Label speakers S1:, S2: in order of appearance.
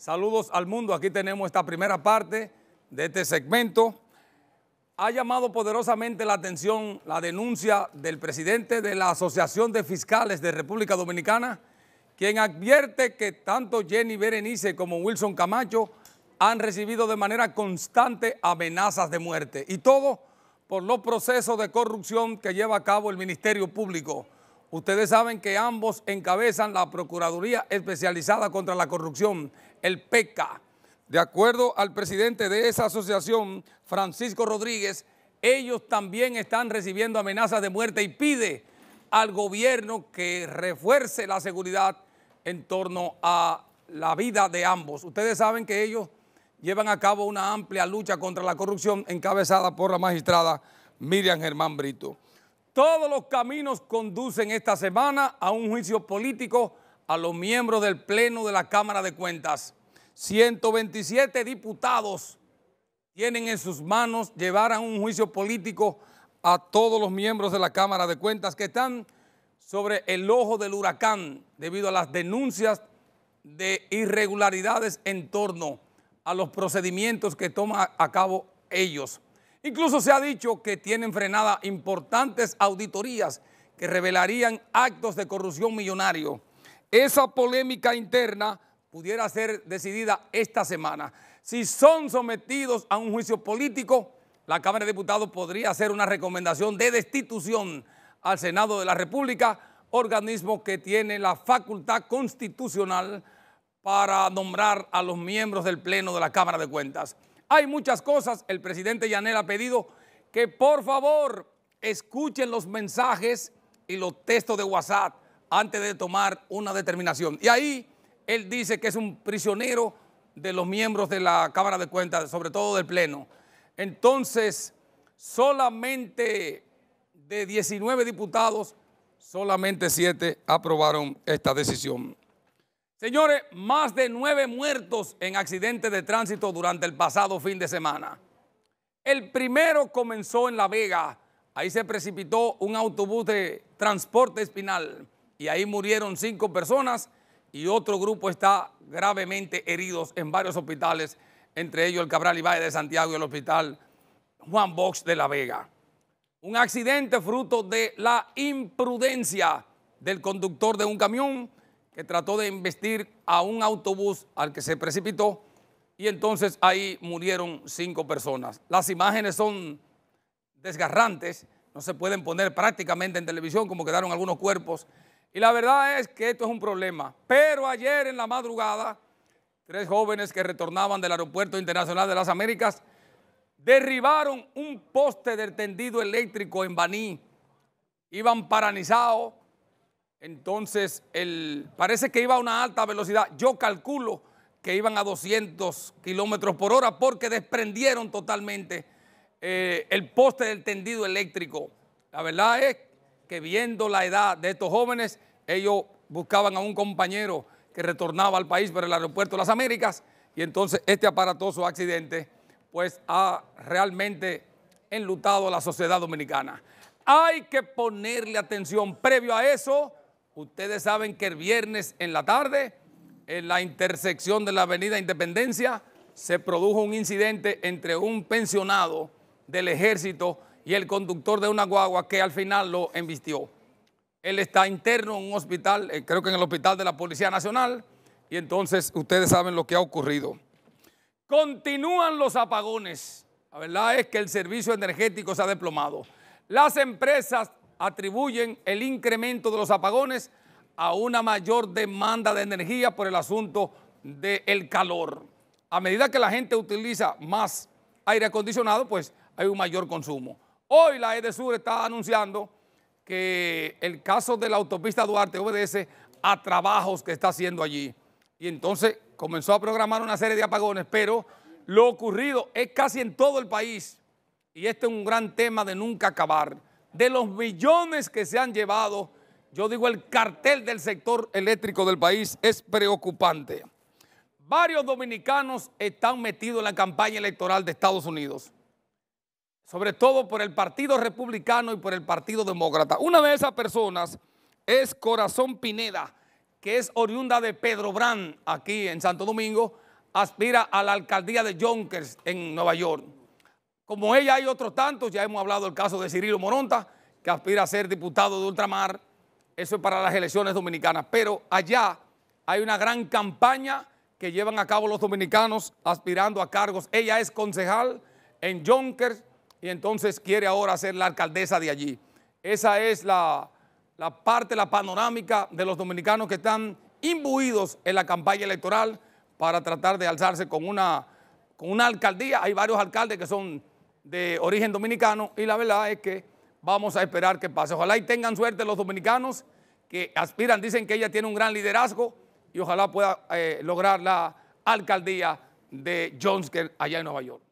S1: Saludos al mundo. Aquí tenemos esta primera parte de este segmento. Ha llamado poderosamente la atención la denuncia del presidente de la Asociación de Fiscales de República Dominicana, quien advierte que tanto Jenny Berenice como Wilson Camacho han recibido de manera constante amenazas de muerte. Y todo por los procesos de corrupción que lleva a cabo el Ministerio Público. Ustedes saben que ambos encabezan la Procuraduría Especializada contra la Corrupción, el PECA. De acuerdo al presidente de esa asociación, Francisco Rodríguez, ellos también están recibiendo amenazas de muerte y pide al gobierno que refuerce la seguridad en torno a la vida de ambos. Ustedes saben que ellos llevan a cabo una amplia lucha contra la corrupción encabezada por la magistrada Miriam Germán Brito. Todos los caminos conducen esta semana a un juicio político a los miembros del Pleno de la Cámara de Cuentas. 127 diputados tienen en sus manos llevar a un juicio político a todos los miembros de la Cámara de Cuentas que están sobre el ojo del huracán debido a las denuncias de irregularidades en torno a los procedimientos que toman a cabo ellos. Incluso se ha dicho que tienen frenadas importantes auditorías que revelarían actos de corrupción millonario. Esa polémica interna pudiera ser decidida esta semana. Si son sometidos a un juicio político, la Cámara de Diputados podría hacer una recomendación de destitución al Senado de la República, organismo que tiene la facultad constitucional para nombrar a los miembros del Pleno de la Cámara de Cuentas. Hay muchas cosas. El presidente Yanel ha pedido que por favor escuchen los mensajes y los textos de WhatsApp antes de tomar una determinación. Y ahí él dice que es un prisionero de los miembros de la Cámara de Cuentas, sobre todo del Pleno. Entonces, solamente de 19 diputados, solamente 7 aprobaron esta decisión. Señores, más de nueve muertos en accidentes de tránsito durante el pasado fin de semana. El primero comenzó en La Vega. Ahí se precipitó un autobús de transporte espinal y ahí murieron cinco personas y otro grupo está gravemente heridos en varios hospitales, entre ellos el Cabral Valle de Santiago y el hospital Juan Box de La Vega. Un accidente fruto de la imprudencia del conductor de un camión que trató de investir a un autobús al que se precipitó y entonces ahí murieron cinco personas. Las imágenes son desgarrantes, no se pueden poner prácticamente en televisión como quedaron algunos cuerpos. Y la verdad es que esto es un problema. Pero ayer en la madrugada, tres jóvenes que retornaban del Aeropuerto Internacional de las Américas derribaron un poste del tendido eléctrico en Baní. Iban paralizados entonces, parece que iba a una alta velocidad. Yo calculo que iban a 200 kilómetros por hora porque desprendieron totalmente eh, el poste del tendido eléctrico. La verdad es que viendo la edad de estos jóvenes, ellos buscaban a un compañero que retornaba al país por el aeropuerto de las Américas y entonces este aparatoso accidente pues ha realmente enlutado a la sociedad dominicana. Hay que ponerle atención. Previo a eso Ustedes saben que el viernes en la tarde, en la intersección de la avenida Independencia, se produjo un incidente entre un pensionado del ejército y el conductor de una guagua que al final lo embistió. Él está interno en un hospital, eh, creo que en el hospital de la Policía Nacional, y entonces ustedes saben lo que ha ocurrido. Continúan los apagones. La verdad es que el servicio energético se ha desplomado. Las empresas atribuyen el incremento de los apagones a una mayor demanda de energía por el asunto del calor. A medida que la gente utiliza más aire acondicionado, pues hay un mayor consumo. Hoy la EDESUR está anunciando que el caso de la autopista Duarte obedece a trabajos que está haciendo allí. Y entonces comenzó a programar una serie de apagones, pero lo ocurrido es casi en todo el país. Y este es un gran tema de nunca acabar de los billones que se han llevado, yo digo el cartel del sector eléctrico del país es preocupante. Varios dominicanos están metidos en la campaña electoral de Estados Unidos, sobre todo por el Partido Republicano y por el Partido Demócrata. Una de esas personas es Corazón Pineda, que es oriunda de Pedro Brand, aquí en Santo Domingo, aspira a la alcaldía de Yonkers en Nueva York. Como ella hay otros tantos, ya hemos hablado del caso de Cirilo Moronta, que aspira a ser diputado de ultramar, eso es para las elecciones dominicanas, pero allá hay una gran campaña que llevan a cabo los dominicanos aspirando a cargos. Ella es concejal en Jonkers y entonces quiere ahora ser la alcaldesa de allí. Esa es la, la parte, la panorámica de los dominicanos que están imbuidos en la campaña electoral para tratar de alzarse con una, con una alcaldía. Hay varios alcaldes que son de origen dominicano y la verdad es que vamos a esperar que pase. Ojalá y tengan suerte los dominicanos que aspiran, dicen que ella tiene un gran liderazgo y ojalá pueda eh, lograr la alcaldía de Johnsker allá en Nueva York.